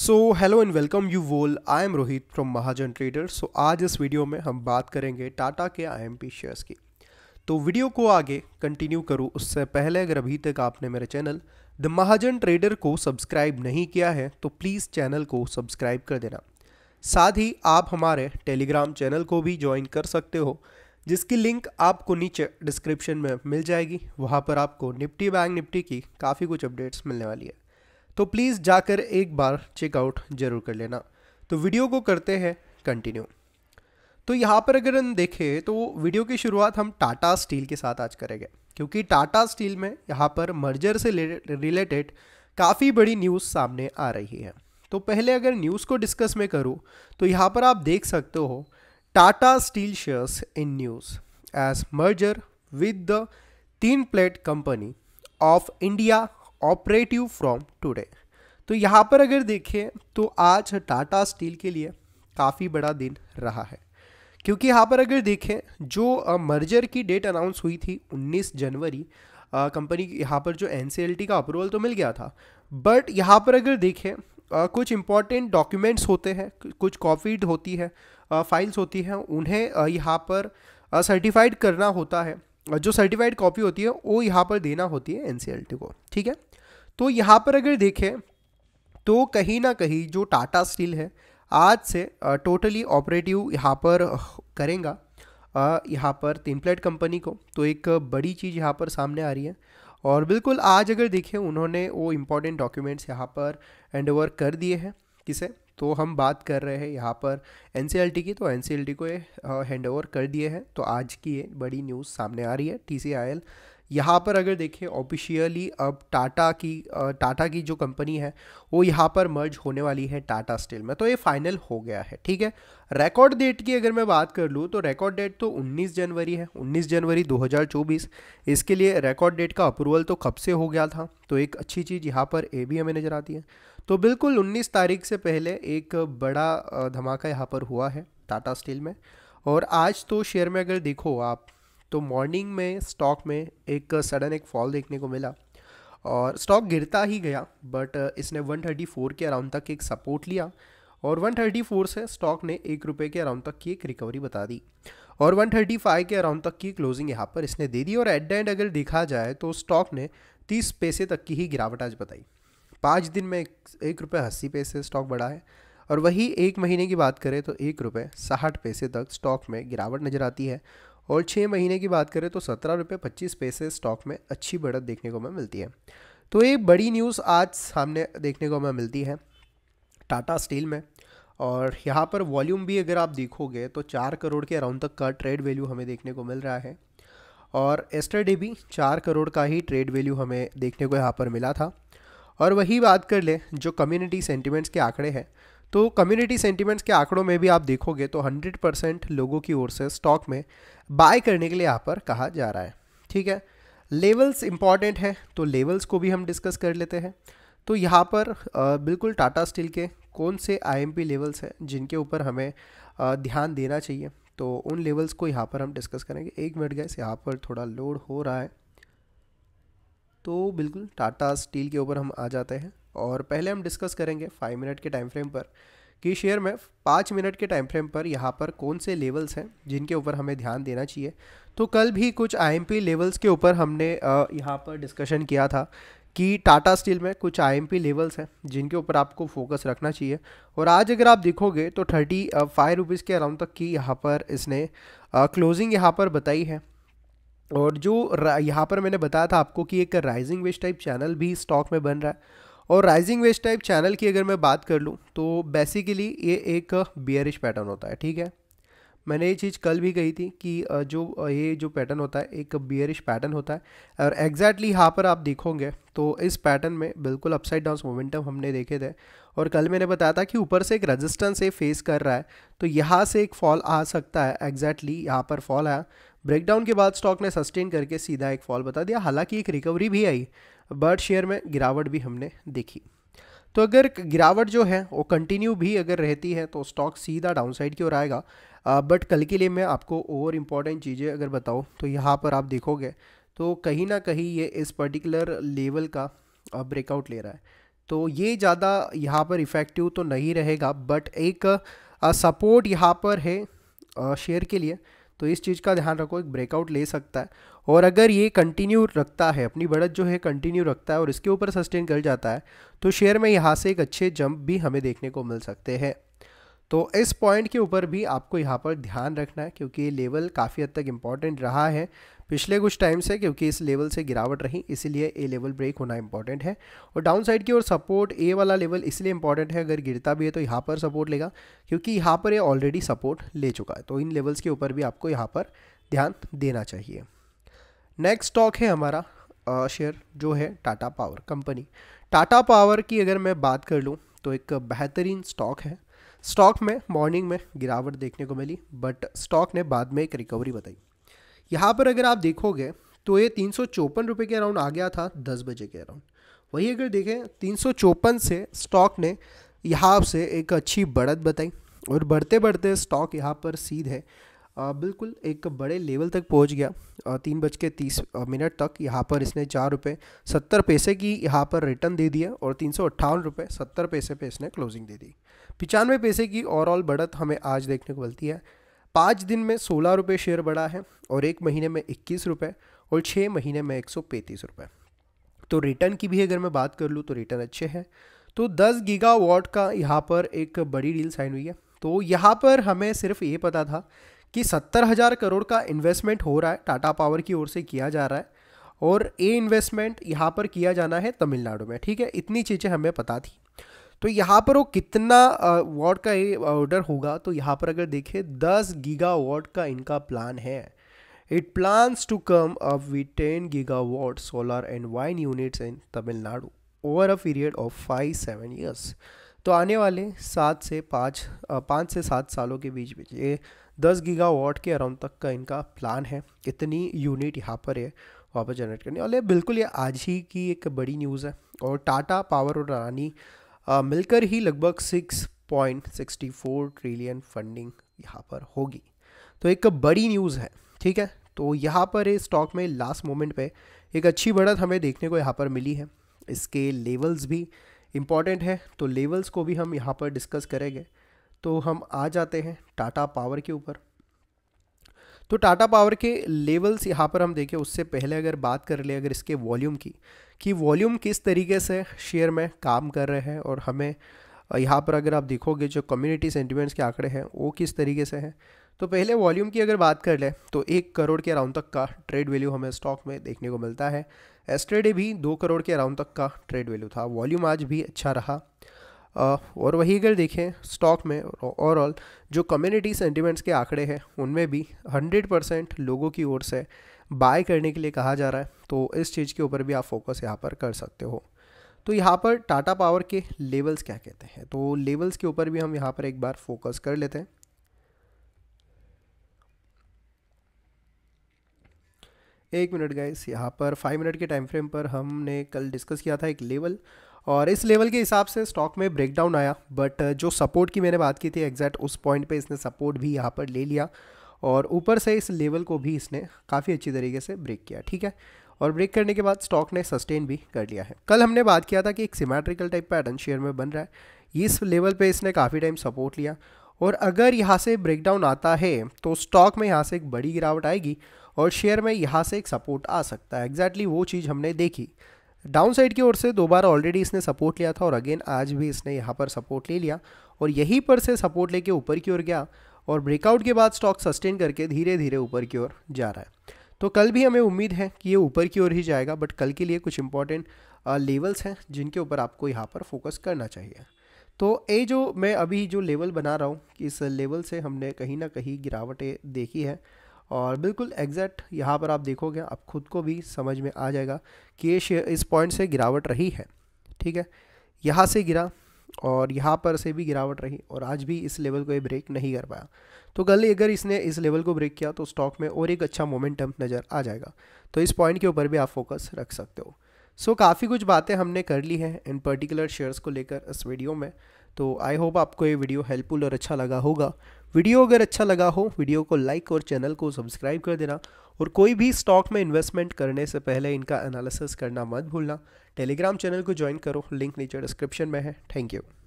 so hello and welcome you all I am Rohit from Mahajan trader so आज इस video में हम बात करेंगे टाटा के आईएमपी शेयर्स की तो वीडियो को आगे कंटिन्यू करूँ उससे पहले अगर अभी तक आपने मेरे चैनल द महाजन ट्रेडर को सब्सक्राइब नहीं किया है तो प्लीज़ चैनल को सब्सक्राइब कर देना साथ ही आप हमारे टेलीग्राम चैनल को भी ज्वाइन कर सकते हो जिसकी लिंक आपको नीचे डिस्क्रिप्शन में मिल जाएगी वहाँ पर आपको निफ्टी बैंक निफ्टी की काफ़ी कुछ अपडेट्स मिलने वाली है तो प्लीज़ जाकर एक बार चेकआउट ज़रूर कर लेना तो वीडियो को करते हैं कंटिन्यू तो यहाँ पर अगर हम देखें तो वीडियो की शुरुआत हम टाटा स्टील के साथ आज करेंगे क्योंकि टाटा स्टील में यहाँ पर मर्जर से रिलेटेड काफ़ी बड़ी न्यूज़ सामने आ रही है तो पहले अगर न्यूज़ को डिस्कस में करूँ तो यहाँ पर आप देख सकते हो Tata steel shares in news as merger with the tinplate company of India operative from today तो यहाँ पर अगर देखें तो आज टाटा स्टील के लिए काफ़ी बड़ा दिन रहा है क्योंकि यहाँ पर अगर देखें जो मर्जर की डेट अनाउंस हुई थी 19 जनवरी कंपनी यहाँ पर जो एन का अप्रूवल तो मिल गया था बट यहाँ पर अगर देखें Uh, कुछ इंपॉर्टेंट डॉक्यूमेंट्स होते हैं कुछ कॉपीड होती है फाइल्स uh, होती हैं उन्हें uh, यहाँ पर सर्टिफाइड करना होता है जो सर्टिफाइड कॉपी होती है वो यहाँ पर देना होती है एन को ठीक है तो यहाँ पर अगर देखें तो कहीं ना कहीं जो टाटा स्टील है आज से टोटली ऑपरेटिव यहाँ पर करेंगे यहाँ पर तीन प्लेट कंपनी को तो एक बड़ी चीज़ यहाँ पर सामने आ रही है और बिल्कुल आज अगर देखें उन्होंने वो इम्पोर्टेंट डॉक्यूमेंट्स यहाँ पर हैंड ओवर कर दिए हैं किसे तो हम बात कर रहे हैं यहाँ पर एन की तो एन को ये हैंड ओवर कर दिए हैं तो आज की ये बड़ी न्यूज़ सामने आ रही है टी यहाँ पर अगर देखें ऑफिशियली अब टाटा की टाटा की जो कंपनी है वो यहाँ पर मर्ज होने वाली है टाटा स्टील में तो ये फाइनल हो गया है ठीक है रिकॉर्ड डेट की अगर मैं बात कर लूँ तो रिकॉर्ड डेट तो 19 जनवरी है 19 जनवरी 2024 इसके लिए रिकॉर्ड डेट का अप्रूवल तो कब से हो गया था तो एक अच्छी चीज़ यहाँ पर ए भी हमें नज़र आती है तो बिल्कुल उन्नीस तारीख से पहले एक बड़ा धमाका यहाँ पर हुआ है टाटा स्टील में और आज तो शेयर में अगर देखो आप तो मॉर्निंग में स्टॉक में एक सडन uh, एक फॉल देखने को मिला और स्टॉक गिरता ही गया बट uh, इसने 134 के अराउंड तक एक सपोर्ट लिया और 134 से स्टॉक ने एक रुपये के अराउंड तक की एक रिकवरी बता दी और 135 के अराउंड तक की क्लोजिंग यहाँ पर इसने दे दी और एट द एंड अगर देखा जाए तो स्टॉक ने 30 पैसे तक की ही गिरावट आज बताई पाँच दिन में एक रुपये अस्सी पैसे स्टॉक बढ़ा है और वही एक महीने की बात करें तो एक रुपये साठ पैसे तक स्टॉक में गिरावट नज़र आती है और छः महीने की बात करें तो सत्रह रुपये पच्चीस पैसे स्टॉक में अच्छी बढ़त देखने को हमें मिलती है तो एक बड़ी न्यूज़ आज सामने देखने को हमें मिलती है टाटा स्टील में और यहाँ पर वॉल्यूम भी अगर आप देखोगे तो चार करोड़ के अराउंड तक का ट्रेड वैल्यू हमें देखने को मिल रहा है और एस्टरडे भी चार करोड़ का ही ट्रेड वैल्यू हमें देखने को यहाँ पर मिला था और वही बात कर ले जो कम्युनिटी सेंटिमेंट्स के आंकड़े हैं तो कम्युनिटी सेंटीमेंट्स के आंकड़ों में भी आप देखोगे तो 100 परसेंट लोगों की ओर से स्टॉक में बाय करने के लिए यहाँ पर कहा जा रहा है ठीक है लेवल्स इंपॉर्टेंट है तो लेवल्स को भी हम डिस्कस कर लेते हैं तो यहाँ पर बिल्कुल टाटा स्टील के कौन से आई लेवल्स हैं जिनके ऊपर हमें ध्यान देना चाहिए तो उन लेवल्स को यहाँ पर हम डिस्कस करेंगे एक मिनट गए यहाँ पर थोड़ा लोड हो रहा है तो बिल्कुल टाटा स्टील के ऊपर हम आ जाते हैं और पहले हम डिस्कस करेंगे फाइव मिनट के टाइम फ्रेम पर कि शेयर में पाँच मिनट के टाइम फ्रेम पर यहाँ पर कौन से लेवल्स हैं जिनके ऊपर हमें ध्यान देना चाहिए तो कल भी कुछ आईएमपी लेवल्स के ऊपर हमने यहाँ पर डिस्कशन किया था कि टाटा स्टील में कुछ आईएमपी लेवल्स हैं जिनके ऊपर आपको फोकस रखना चाहिए और आज अगर आप देखोगे तो थर्टी फाइव रुपीज़ के अराउंड तक की यहाँ पर इसने क्लोजिंग यहाँ पर बताई है और जो यहाँ पर मैंने बताया था आपको कि एक राइजिंग वेस्ट टाइप चैनल भी स्टॉक में बन रहा है और राइजिंग वेस्ट टाइप चैनल की अगर मैं बात कर लूँ तो बेसिकली ये एक बियरिश पैटर्न होता है ठीक है मैंने ये चीज़ कल भी कही थी कि जो ये जो पैटर्न होता है एक बियरिश पैटर्न होता है और एग्जैक्टली यहाँ पर आप देखोगे तो इस पैटर्न में बिल्कुल अपसाइड डाउन मोमेंटम हमने देखे थे और कल मैंने बताया था कि ऊपर से एक रेजिस्टेंस ये फेस कर रहा है तो यहाँ से एक फॉल आ सकता है एग्जैक्टली यहाँ पर फॉल आया ब्रेकडाउन के बाद स्टॉक ने सस्टेन करके सीधा एक फॉल बता दिया हालांकि एक रिकवरी भी आई बर्ड शेयर में गिरावट भी हमने देखी तो अगर गिरावट जो है वो कंटिन्यू भी अगर रहती है तो स्टॉक सीधा डाउनसाइड की ओर आएगा बट कल के लिए मैं आपको और इम्पॉर्टेंट चीज़ें अगर बताऊँ तो यहाँ पर आप देखोगे तो कहीं ना कहीं ये इस पर्टिकुलर लेवल का ब्रेकआउट ले रहा है तो ये ज़्यादा यहाँ पर इफ़ेक्टिव तो नहीं रहेगा बट एक सपोर्ट यहाँ पर है शेयर के लिए तो इस चीज़ का ध्यान रखो एक ब्रेकआउट ले सकता है और अगर ये कंटिन्यू रखता है अपनी बढ़त जो है कंटिन्यू रखता है और इसके ऊपर सस्टेन कर जाता है तो शेयर में यहाँ से एक अच्छे जंप भी हमें देखने को मिल सकते हैं तो इस पॉइंट के ऊपर भी आपको यहाँ पर ध्यान रखना है क्योंकि ये लेवल काफ़ी हद तक इम्पॉर्टेंट रहा है पिछले कुछ टाइम से क्योंकि इस लेवल से गिरावट रही इसीलिए ए लेवल ब्रेक होना इम्पॉर्टेंट है और डाउन साइड की ओर सपोर्ट ए वाला लेवल इसलिए इम्पॉर्टेंट है अगर गिरता भी है तो यहाँ पर सपोर्ट लेगा क्योंकि यहाँ पर ये ऑलरेडी सपोर्ट ले चुका है तो इन लेवल्स के ऊपर भी आपको यहाँ पर ध्यान देना चाहिए नेक्स्ट स्टॉक है हमारा शेयर जो है Tata power company Tata power की अगर मैं बात कर लूँ तो एक बेहतरीन स्टॉक है स्टॉक में मॉर्निंग में गिरावट देखने को मिली बट स्टॉक ने बाद में एक रिकवरी बताई यहाँ पर अगर आप देखोगे तो ये तीन सौ चौपन रुपये के अराउंड आ गया था दस बजे के अराउंड वही अगर देखें तीन सौ चौपन से स्टॉक ने यहाँ से एक अच्छी बढ़त बताई और बढ़ते बढ़ते स्टॉक यहाँ पर सीधे बिल्कुल एक बड़े लेवल तक पहुंच गया तीन बज के तीस मिनट तक यहाँ पर इसने चार रुपये सत्तर पैसे की यहाँ पर रिटर्न दे दिया और तीन सौ अट्ठावन रुपये सत्तर पैसे पे इसने क्लोजिंग दे दी पचानवे पैसे की ओवरऑल बढ़त हमें आज देखने को मिलती है पाँच दिन में सोलह रुपये शेयर बढ़ा है और एक महीने में इक्कीस रुपये और छः महीने में एक सौ पैंतीस रुपये तो रिटर्न की भी अगर मैं बात कर लूँ तो रिटर्न अच्छे हैं तो दस गीगा वॉट का यहाँ पर एक बड़ी डील साइन हुई है तो यहाँ पर हमें सिर्फ ये पता था कि सत्तर हज़ार करोड़ का इन्वेस्टमेंट हो रहा है टाटा पावर की ओर से किया जा रहा है और ये इन्वेस्टमेंट यहाँ पर किया जाना है तमिलनाडु में ठीक है इतनी चीज़ें हमें पता थी तो यहाँ पर वो कितना वॉट का ये ऑर्डर होगा तो यहाँ पर अगर देखें दस गीगा वॉट का इनका प्लान है it plans to come up with ten gigawatt solar and wind units in Tamil Nadu over a period of five seven years तो आने वाले सात से पाँच पाँच से सात सालों के बीच बीच ये दस गीगा के अराउंड तक का इनका प्लान है कितनी यूनिट यहाँ पर है वहाँ पर जनरेट करनी और ये बिल्कुल ये आज ही की एक बड़ी न्यूज़ है और टाटा पावर और रानी मिलकर ही लगभग six point sixty four trillion funding यहाँ पर होगी तो एक बड़ी न्यूज़ है ठीक है तो यहाँ पर इस स्टॉक में लास्ट मोमेंट पे एक अच्छी बढ़त हमें देखने को यहाँ पर मिली है इसके लेवल्स भी इम्पॉर्टेंट है तो लेवल्स को भी हम यहाँ पर डिस्कस करेंगे तो हम आ जाते हैं टाटा पावर के ऊपर तो टाटा पावर के लेवल्स यहाँ पर हम देखें उससे पहले अगर बात कर ले अगर इसके वॉल्यूम की कि वॉल्यूम किस तरीके से शेयर में काम कर रहे हैं और हमें यहाँ पर अगर आप देखोगे जो कम्युनिटी सेंटिमेंट्स के आंकड़े हैं वो किस तरीके से हैं तो पहले वॉल्यूम की अगर बात कर ले तो एक करोड़ के अराउंड तक का ट्रेड वैल्यू हमें स्टॉक में देखने को मिलता है एस्टरडे भी दो करोड़ के अराउंड तक का ट्रेड वैल्यू था वॉल्यूम आज भी अच्छा रहा और वही अगर देखें स्टॉक में ओवरऑल जो कम्युनिटी सेंटिमेंट्स के आंकड़े हैं उनमें भी 100 परसेंट लोगों की ओर से बाय करने के लिए कहा जा रहा है तो इस चीज़ के ऊपर भी आप फोकस यहाँ पर कर सकते हो तो यहाँ पर टाटा पावर के लेवल्स क्या कहते हैं तो लेवल्स के ऊपर भी हम यहाँ पर एक बार फोकस कर लेते हैं एक मिनट गाइस यहाँ पर फाइव मिनट के टाइम फ्रेम पर हमने कल डिस्कस किया था एक लेवल और इस लेवल के हिसाब से स्टॉक में ब्रेकडाउन आया बट uh, जो सपोर्ट की मैंने बात की थी एग्जैक्ट उस पॉइंट पे इसने सपोर्ट भी यहाँ पर ले लिया और ऊपर से इस लेवल को भी इसने काफ़ी अच्छी तरीके से ब्रेक किया ठीक है और ब्रेक करने के बाद स्टॉक ने सस्टेन भी कर लिया है कल हमने बात किया था कि एक सीमेट्रिकल टाइप पैटर्न शेयर में बन रहा है इस लेवल पर इसने काफ़ी टाइम सपोर्ट लिया और अगर यहाँ से ब्रेकडाउन आता है तो स्टॉक में यहाँ से एक बड़ी गिरावट आएगी और शेयर में यहाँ से एक सपोर्ट आ सकता है एग्जैक्टली exactly वो चीज़ हमने देखी डाउन साइड की ओर से दो बार ऑलरेडी इसने सपोर्ट लिया था और अगेन आज भी इसने यहाँ पर सपोर्ट ले लिया और यहीं पर से सपोर्ट लेके ऊपर की ओर गया और ब्रेकआउट के बाद स्टॉक सस्टेन करके धीरे धीरे ऊपर की ओर जा रहा है तो कल भी हमें उम्मीद है कि ये ऊपर की ओर ही जाएगा बट कल के लिए कुछ इंपॉर्टेंट लेवल्स uh, हैं जिनके ऊपर आपको यहाँ पर फोकस करना चाहिए तो ये जो मैं अभी जो लेवल बना रहा हूँ इस लेवल से हमने कहीं ना कहीं गिरावटें देखी है और बिल्कुल एग्जैक्ट यहाँ पर आप देखोगे आप खुद को भी समझ में आ जाएगा कि ये शेयर इस पॉइंट से गिरावट रही है ठीक है यहाँ से गिरा और यहाँ पर से भी गिरावट रही और आज भी इस लेवल को ये ब्रेक नहीं कर पाया तो कल अगर इसने इस लेवल को ब्रेक किया तो स्टॉक में और एक अच्छा मोमेंटम नज़र आ जाएगा तो इस पॉइंट के ऊपर भी आप फोकस रख सकते हो सो so, काफ़ी कुछ बातें हमने कर ली हैं इन पर्टिकुलर शेयर्स को लेकर इस वीडियो में तो आई होप आपको ये वीडियो हेल्पफुल और अच्छा लगा होगा वीडियो अगर अच्छा लगा हो वीडियो को लाइक और चैनल को सब्सक्राइब कर देना और कोई भी स्टॉक में इन्वेस्टमेंट करने से पहले इनका एनालिसिस करना मत भूलना टेलीग्राम चैनल को ज्वाइन करो लिंक नीचे डिस्क्रिप्शन में है थैंक यू